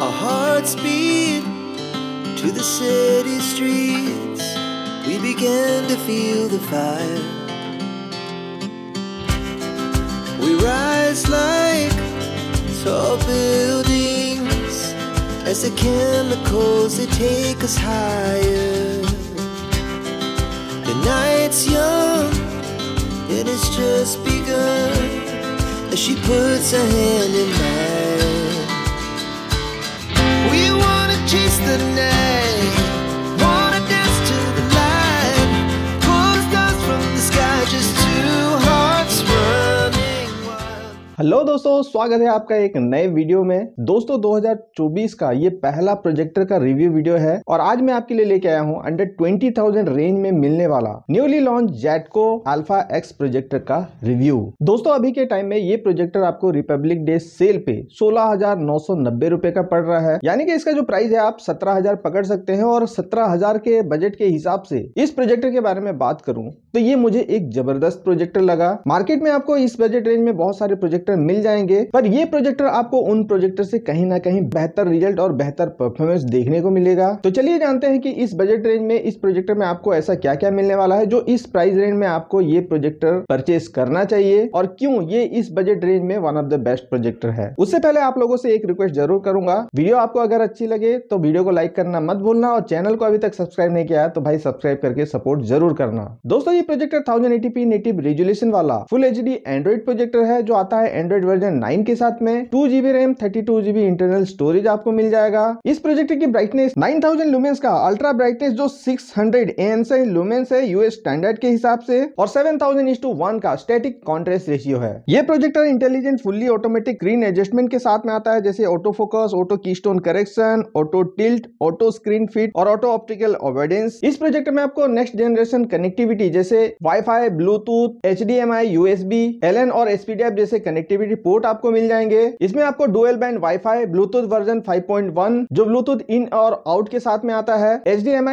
Our hearts beat to the city streets. We began to feel the fire. We rise like tall buildings as the chemicals they take us higher. The night's young and it's just begun as she puts her hand in mine. chase the night. Hello दोस्तों स्वागत है आपका एक नए video में दोस्तों 2024 का ये पहला प्रोजेक्टर का रिव्यू वीडियो है और आज मैं आपके लिए लेके आया हूँ अंडर 20,000 रेंज में मिलने वाला न्यूली लॉन्च जेटको अल्फा एक्स प्रोजेक्टर का रिव्यू दोस्तों अभी के टाइम में ये प्रोजेक्टर आपको रिपब्लिक डे सेल पे सोलह हजार का पड़ रहा है यानी कि इसका जो प्राइस है आप सत्रह पकड़ सकते हैं और सत्रह के बजट के हिसाब से इस प्रोजेक्टर के बारे में बात करूँ तो ये मुझे एक जबरदस्त प्रोजेक्टर लगा मार्केट में आपको इस बजट रेंज में बहुत सारे प्रोजेक्ट प्रोजेक्टर मिल जाएंगे पर ये प्रोजेक्टर आपको उन प्रोजेक्टर से कहीं ना कहीं बेहतर रिजल्ट और बेहतर परफॉर्मेंस देखने को मिलेगा तो चलिए जानते हैं कि इस बजट रेंज में इस प्रोजेक्टर में आपको ऐसा क्या क्या मिलने वाला है जो इस प्राइस रेंज में आपको ये प्रोजेक्टर परचेस करना चाहिए और क्यों ये इस बजट रेंज में one of the best projector है उससे पहले आप लोगों से एक रिक्वेस्ट जरूर करूंगा वीडियो आपको अगर अच्छी लगे तो वीडियो को लाइक करना मत भूलना और चैनल को अभी तक सब्सक्राइब नहीं किया तो भाई सब्सक्राइब करके सपोर्ट जरूर करना दोस्तों ये प्रोजेक्टर थाउजेंड नेटिव रेजुलेशन वाला फुल एच एंड्रॉइड प्रोजेक्टर है जो आता है एंड्रॉइड वर्जन 9 के साथ में two GB RAM thirty two GB internal storage आपको मिल जाएगा इस प्रोजेक्ट की ब्राइटनेस 9000 लुमेंस का अल्ट्रा ब्राइटनेस जो 600 हंड्रेड एएनसी लुमेंस है यूएस स्टैंडर्ड के हिसाब से और 7000 थाउजेंड इंस टू वन का स्टेटिक कॉन्ट्रेस्ट रेशियो है ये projector intelligent fully automatic screen adjustment के साथ में आता है जैसे auto focus auto keystone correction auto tilt auto screen fit और ऑटो ऑप्टिकल अवॉइडेंस इस प्रोजेक्ट में आपको नेक्स्ट जनरेशन कनेक्टिविटी जैसे wifi bluetooth H D M I USB L N और एसपीडीएफ जैसे कनेक्ट कनेक्टिविटी रिपोर्ट आपको मिल जाएंगे इसमें आपको dual band wifi bluetooth version 5.1 जो ब्लूटूथ इन और आउट के साथ में आता है एच डी एम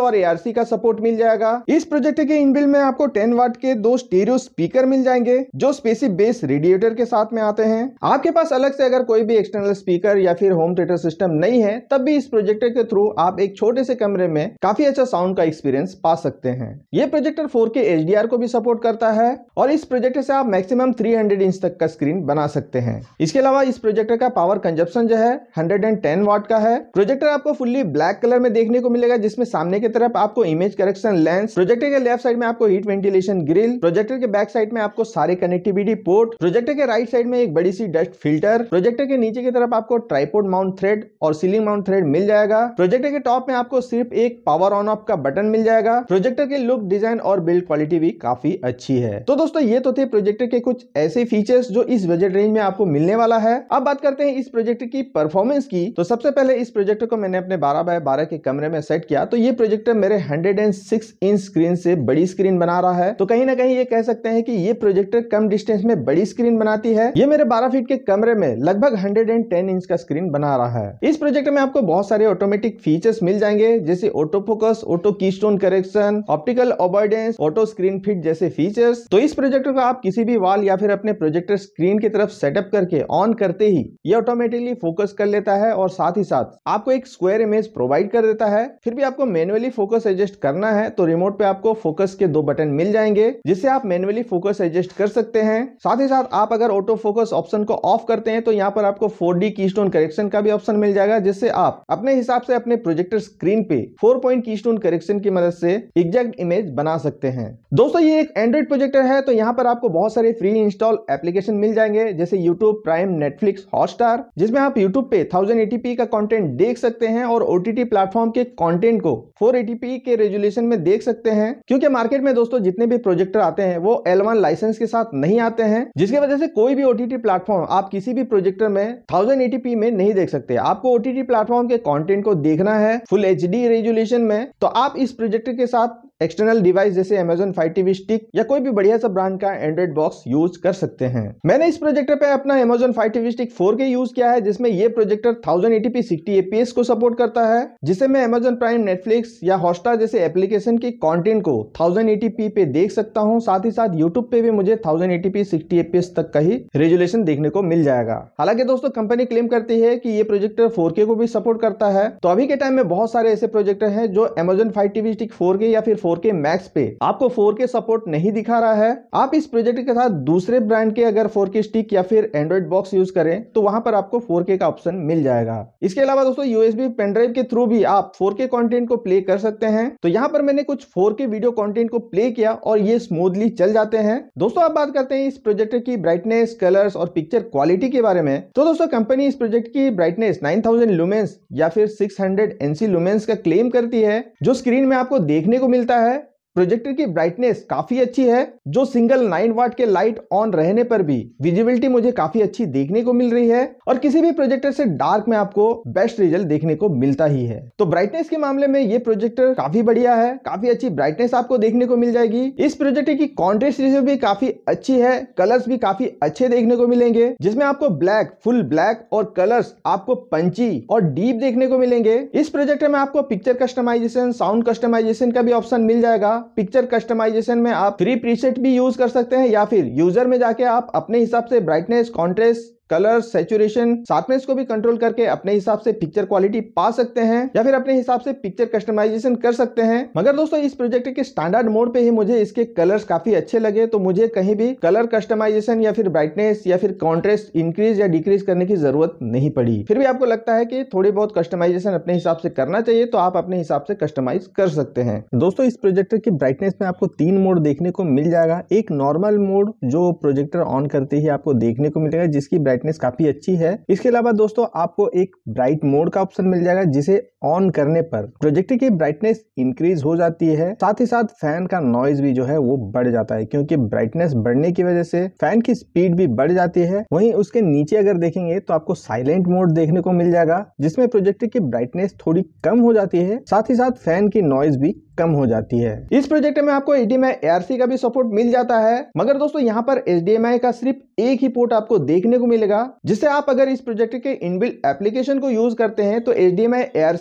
और ए का सपोर्ट मिल जाएगा इस प्रोजेक्ट के इनबिल्ड में आपको टेन वाट के दो स्टीरियो स्पीकर मिल जाएंगे जो स्पेसिफ बेस रेडिएटर के साथ में आते हैं आपके पास अलग से अगर कोई भी एक्सटर्नल स्पीकर या फिर होम थिएटर सिस्टम नहीं है तब भी इस प्रोजेक्टर के थ्रू आप एक छोटे से कमरे में काफी अच्छा साउंड का एक्सपीरियंस पा सकते हैं ये प्रोजेक्टर 4K HDR को भी सपोर्ट करता है और इस प्रोजेक्टर से आप मैक्सिमम 300 इंच तक का का स्क्रीन बना सकते हैं इसके अलावा इस प्रोजेक्टर का पावर कंजप्शन जो है 110 वाट का है प्रोजेक्टर आपको फुल्ली ब्लैक कलर में देखने को मिलेगा जिसमें सामने की तरफ आपको इमेज करेक्शन लेंस प्रोजेक्टर के लेफ्ट साइड में आपको हीट वेंटिलेशन ग्रिल प्रोजेक्टर के बैक साइड में आपको सारे कनेक्टिविटी पोर्ट प्रोजेक्टर के राइट साइड में एक बड़ी सी डस्ट फिल्टर प्रोजेक्टर के नीचे की तरफ आपको ट्राईपोर्ट माउंट थ्रेड और सीलिंग माउंट थ्रेड मिल जाएगा प्रोजेक्टर के टॉप में आपको सिर्फ एक पावर ऑन ऑफ का बटन मिल जाएगा प्रोजेक्टर के लुक डिजाइन और बिल्ड क्वालिटी भी काफी अच्छी है तो दोस्तों ये तो थे प्रोजेक्टर के कुछ ऐसे फीचर्स जो इस बजट रेंज में आपको मिलने वाला है अब बात करते हैं इस प्रोजेक्ट की परफॉर्मेंस की तो सबसे पहले इस प्रोजेक्ट को मैंने अपने 12 बाय 12 के कमरे में सेट किया तो ये प्रोजेक्टर मेरे 106 इंच स्क्रीन से बड़ी स्क्रीन बना रहा है तो कहीं ना कहीं ये कह सकते हैं कि ये प्रोजेक्टर कम डिस्टेंस में बड़ी स्क्रीन बनाती है ये मेरे बारह फीट के कमरे में लगभग हंड्रेड इंच का स्क्रीन बना रहा है इस प्रोजेक्ट में आपको बहुत सारे ऑटोमेटिक फीचर्स मिल जाएंगे जैसे auto focus auto keystone correction optical avoidance auto screen fit जैसे फीचर्स तो इस प्रोजेक्टर को आप किसी भी वाल या फिर अपने प्रोजेक्टर स्क्रीन की तरफ सेटअप करके ऑन करते ही ये ऑटोमेटिकली फोकस कर लेता है और साथ ही साथ आपको एक स्क्वायर इमेज प्रोवाइड कर देता है फिर भी आपको मैनुअली फोकस एडजस्ट करना है तो रिमोट पे आपको फोकस के दो बटन मिल जाएंगे जिससे आप मैनुअली फोकस एडजस्ट कर सकते हैं साथ ही साथ आप अगर ऑटो फोकस ऑप्शन को ऑफ करते हैं तो यहाँ पर आपको four D keystone correction का भी ऑप्शन मिल जाएगा जिससे आप अपने हिसाब से अपने प्रोजेक्टर स्क्रीन पे four point keystone correction की मदद से एग्जैक्ट इमेज बना सकते हैं दोस्तों ये एक एंड्रॉइड प्रोजेक्टर है तो यहाँ पर आपको बहुत सारे फ्री इंस्टॉल एप्लीकेशन मिल जाएंगे जैसे YouTube Prime, Netflix, Hotstar, जिसमें आप YouTube पे 1080p का कंटेंट देख सकते हैं और OTT टी प्लेटफॉर्म के कंटेंट को 480p के रेजुलेशन में देख सकते हैं क्योंकि मार्केट में दोस्तों जितने भी प्रोजेक्टर आते हैं वो L1 लाइसेंस के साथ नहीं आते हैं जिसकी वजह से कोई भी ओटीटी प्लेटफॉर्म आप किसी भी प्रोजेक्टर में थाउजेंड में नहीं देख सकते आपको ओटीटी प्लेटफॉर्म के कॉन्टेंट को देखना है फुल एच रेजुलेशन में तो आप इस प्रोजेक्टर के साथ एक्सटर्नल डिवाइस जैसे अमेजोन फाइव टीवी स्टिक या कोई भी बढ़िया सा ब्रांड का एंड्रॉइड बॉक्स यूज कर सकते हैं मैंने इस प्रोजेक्टर पे अपना Amazon fire TV stick four K use किया है जिसमें ये projector thousand eighty P sixty FPS को सपोर्ट करता है जिसे मैं अमेजोन प्राइम नेटफ्लिक्स या हॉटस्टार जैसे एप्लीकेशन के कॉन्टेंट को थाउजेंड एटी पी पे देख सकता हूँ साथ ही साथ यूट्यूब पे भी मुझे thousand eighty P sixty FPS तक का ही रेजुलेशन देखने को मिल जाएगा हालांकि दोस्तों कंपनी क्लेम करती है की ये प्रोजेक्टर फोर को भी सपोर्ट करता है तो अभी के टाइम में बहुत सारे ऐसे प्रोजेक्टर है जो Amazon fire TV stick four या फिर फोर के मैक्स पे आपको फोर के सपोर्ट नहीं दिखा रहा है आप इस प्रोजेक्ट के साथ दूसरे ब्रांड के अगर फोर के स्टिक या फिर एंड्रॉइड बॉक्स यूज करें तो वहां पर आपको फोर के का ऑप्शन मिल जाएगा इसके अलावा दोस्तों यूएसबी पेनड्राइव के थ्रू भी आप फोर के कॉन्टेंट को प्ले कर सकते हैं तो यहाँ पर मैंने कुछ फोर के वीडियो कॉन्टेंट को प्ले किया और ये स्मूथली चल जाते हैं दोस्तों आप बात करते हैं इस प्रोजेक्ट की ब्राइटनेस कलर्स और पिक्चर क्वालिटी के बारे में तो दोस्तों कंपनी इस प्रोजेक्ट की ब्राइटनेस 9000 लुमेंस या फिर 600 एनसी लुमेंस का क्लेम करती है जो स्क्रीन में आपको देखने को मिलता है है प्रोजेक्टर की ब्राइटनेस काफी अच्छी है जो सिंगल 9 वाट के लाइट ऑन रहने पर भी विजिबिलिटी मुझे काफी अच्छी देखने को मिल रही है और किसी भी प्रोजेक्टर से डार्क में आपको बेस्ट रिजल्ट देखने को मिलता ही है तो ब्राइटनेस के मामले में ये प्रोजेक्टर काफी बढ़िया है काफी अच्छी ब्राइटनेस आपको देखने को मिल जाएगी इस प्रोजेक्टर की कॉन्ट्रेस्ट रेशियो भी काफी अच्छी है कलर्स भी काफी अच्छे देखने को मिलेंगे जिसमें आपको ब्लैक फुल ब्लैक और कलर्स आपको पंची और डीप देखने को मिलेंगे इस प्रोजेक्टर में आपको पिक्चर कस्टमाइजेशन साउंड कस्टमाइजेशन का भी ऑप्शन मिल जाएगा पिक्चर कस्टमाइजेशन में आप फ्री प्रीसेट भी यूज कर सकते हैं या फिर यूजर में जाके आप अपने हिसाब से ब्राइटनेस कॉन्ट्रेस्ट कलर सेचुरेशन साथ में इसको भी कंट्रोल करके अपने हिसाब से पिक्चर क्वालिटी पा सकते हैं या फिर अपने हिसाब से पिक्चर कस्टमाइजेशन कर सकते हैं मगर दोस्तों इस प्रोजेक्ट के स्टैंडर्ड मोड पे ही मुझे इसके कलर्स काफी अच्छे लगे तो मुझे कहीं भी कलर कस्टमाइजेशन या फिर ब्राइटनेस या फिर कॉन्ट्रेस्ट इंक्रीज या डिक्रीज करने की जरूरत नहीं पड़ी फिर भी आपको लगता है की थोड़ी बहुत कस्टमाइजेशन अपने हिसाब से करना चाहिए तो आप अपने हिसाब से कस्टमाइज कर सकते हैं दोस्तों इस प्रोजेक्टर की ब्राइटनेस में आपको तीन मोड देखने को मिल जाएगा एक नॉर्मल मोड जो प्रोजेक्टर ऑन करते ही आपको देखने को मिलेगा जिसकी ब्राइटनेस काफ़ी अच्छी है इसके अलावा दोस्तों आपको एक ब्राइट मोड का ऑप्शन मिल जाएगा जिसे ऑन करने पर प्रोजेक्टर की ब्राइटनेस इंक्रीज हो जाती है साथ ही साथ फैन का नॉइज भी जो है वो बढ़ जाता है क्योंकि ब्राइटनेस बढ़ने की वजह से फैन की स्पीड भी बढ़ जाती है वहीं उसके नीचे अगर देखेंगे तो आपको साइलेंट मोड देखने को मिल जाएगा जिसमें प्रोजेक्टर की ब्राइटनेस थोड़ी कम हो जाती है साथ ही साथ फैन की नॉइज भी कम हो जाती है इस प्रोजेक्ट में आपको एडीएमआई एआरसी का भी सपोर्ट मिल जाता है मगर दोस्तों यहाँ पर एच का सिर्फ एक ही पोर्ट आपको देखने को मिलेगा कीजिएगा जिससे आप अगर इस प्रोजेक्ट के इनबिल एप्लीकेशन को यूज करते हैं तो एच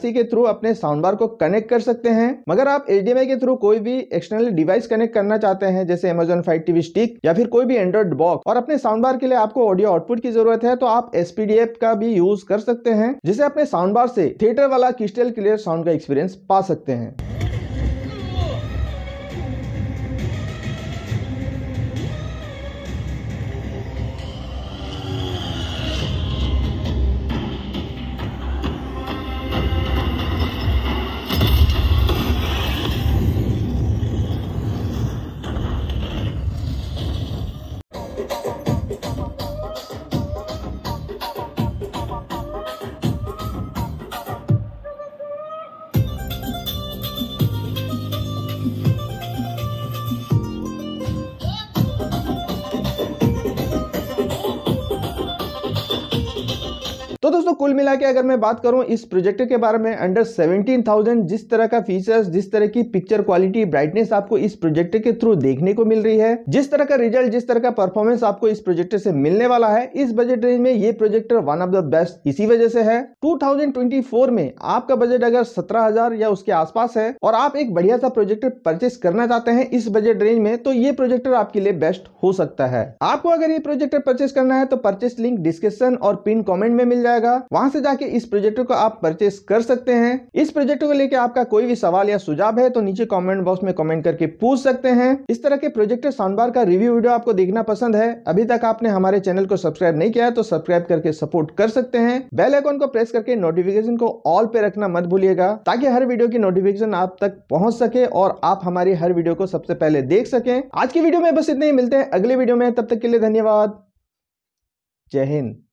डी के थ्रू अपने साउंड बार को कनेक्ट कर सकते हैं मगर आप एच के थ्रू कोई भी एक्सटर्नल डिवाइस कनेक्ट करना चाहते हैं जैसे अमेजोन फाइव टीवी स्टिक या फिर कोई भी एंड्रॉइड बॉक्स और अपने साउंड बार के लिए आपको ऑडियो आउटपुट की जरूरत है तो आप एस का भी यूज कर सकते हैं जिसे अपने साउंड बार से थिएटर वाला क्रिस्टल क्लियर साउंड का एक्सपीरियंस पा सकते हैं दोस्तों कुल मिला के अगर मैं बात करूं इस प्रोजेक्ट के बारे में अंडर 17,000 जिस तरह का फीचर्स जिस तरह की पिक्चर क्वालिटी ब्राइटनेस आपको इस प्रोजेक्ट के थ्रू देखने को मिल रही है जिस तरह का रिजल्ट जिस तरह का परफॉर्मेंस आपको इस प्रोजेक्ट से मिलने वाला है इस बजट रेंज में ये projector one of the best इसी वजह से है टू में आपका बजट अगर सत्रह या उसके आसपास है और आप एक बढ़िया सा प्रोजेक्टर परचेस करना चाहते हैं इस बजट रेंज में तो ये प्रोजेक्टर आपके लिए बेस्ट हो सकता है आपको अगर ये प्रोजेक्टर परचेस करना है तो परचेस लिंक डिस्क्रिप्शन और पिन कॉमेंट में मिल जाएगा रहेगा वहां से जाके इस प्रोजेक्टर को आप परचेस कर सकते हैं इस प्रोजेक्टर को लेकर आपका कोई भी सवाल या सुझाव है तो नीचे कॉमेंट बॉक्स में कॉमेंट करके पूछ सकते हैं इस तरह के प्रोजेक्टर साउंड का रिव्यू वीडियो आपको देखना पसंद है अभी तक आपने हमारे चैनल को सब्सक्राइब नहीं किया तो सब्सक्राइब करके सपोर्ट कर सकते हैं बेल आइकॉन को प्रेस करके नोटिफिकेशन को ऑल पे रखना मत भूलिएगा ताकि हर वीडियो की नोटिफिकेशन आप तक पहुंच सके और आप हमारी हर वीडियो को सबसे पहले देख सकें आज की वीडियो में बस इतने ही मिलते हैं अगले वीडियो में तब तक के लिए धन्यवाद जय हिंद